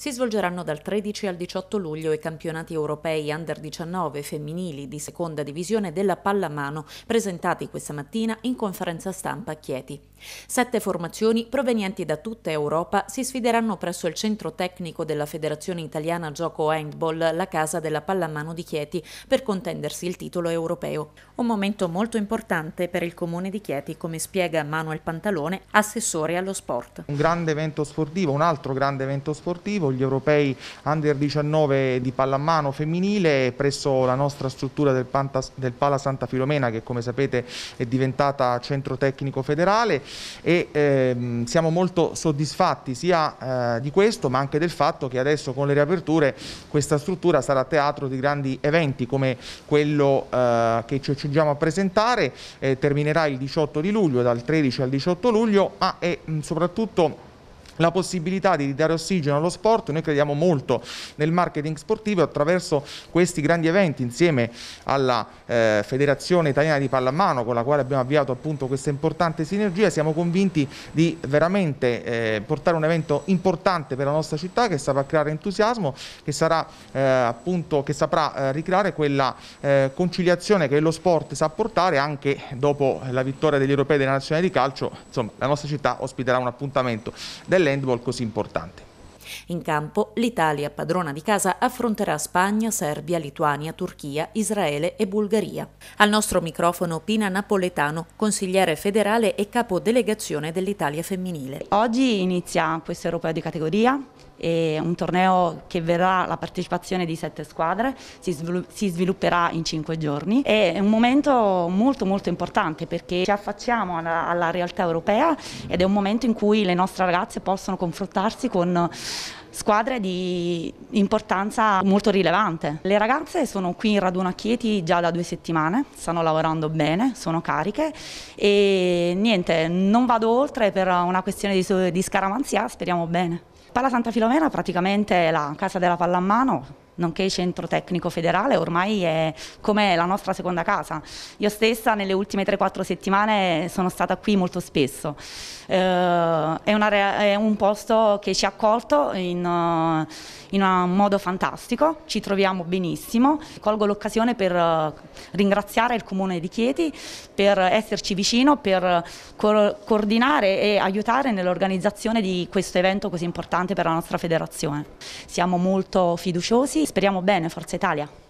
Si svolgeranno dal 13 al 18 luglio i campionati europei under 19 femminili di seconda divisione della pallamano presentati questa mattina in conferenza stampa a Chieti. Sette formazioni provenienti da tutta Europa si sfideranno presso il centro tecnico della Federazione Italiana Gioco Handball, la casa della pallamano di Chieti, per contendersi il titolo europeo. Un momento molto importante per il comune di Chieti, come spiega Manuel Pantalone, assessore allo sport. Un grande evento sportivo, un altro grande evento sportivo gli europei under 19 di pallamano femminile presso la nostra struttura del, Pantas, del Pala Santa Filomena che come sapete è diventata centro tecnico federale e ehm, siamo molto soddisfatti sia eh, di questo ma anche del fatto che adesso con le riaperture questa struttura sarà teatro di grandi eventi come quello eh, che ci accingiamo a presentare, eh, terminerà il 18 di luglio, dal 13 al 18 luglio, ma è mh, soprattutto la possibilità di ridare ossigeno allo sport. Noi crediamo molto nel marketing sportivo attraverso questi grandi eventi insieme alla eh, Federazione Italiana di Pallamano con la quale abbiamo avviato appunto questa importante sinergia. Siamo convinti di veramente eh, portare un evento importante per la nostra città che saprà creare entusiasmo, che, sarà, eh, appunto, che saprà eh, ricreare quella eh, conciliazione che lo sport sa portare anche dopo la vittoria degli europei della nazionale di calcio. Insomma, la nostra città ospiterà un appuntamento delle handball così importante. In campo l'Italia, padrona di casa, affronterà Spagna, Serbia, Lituania, Turchia, Israele e Bulgaria. Al nostro microfono Pina Napoletano, consigliere federale e capodelegazione dell'Italia femminile. Oggi inizia questo europeo di categoria, è un torneo che verrà la partecipazione di sette squadre, si, svilu si svilupperà in cinque giorni. È un momento molto molto importante perché ci affacciamo alla, alla realtà europea ed è un momento in cui le nostre ragazze possono confrontarsi con squadre di importanza molto rilevante. Le ragazze sono qui in raduno a Chieti già da due settimane, stanno lavorando bene, sono cariche e niente, non vado oltre per una questione di, di scaramanzia, speriamo bene. Palla Santa Filomena praticamente è la casa della pallamano, nonché centro tecnico federale, ormai è come la nostra seconda casa. Io stessa nelle ultime 3-4 settimane sono stata qui molto spesso. Eh, è, una, è, un posto che ci ha accolto in, eh, in un modo fantastico, ci troviamo benissimo. Colgo l'occasione per eh, ringraziare il Comune di Chieti per esserci vicino, per co coordinare e aiutare nell'organizzazione di questo evento così importante per la nostra federazione. Siamo molto fiduciosi, speriamo bene, Forza Italia.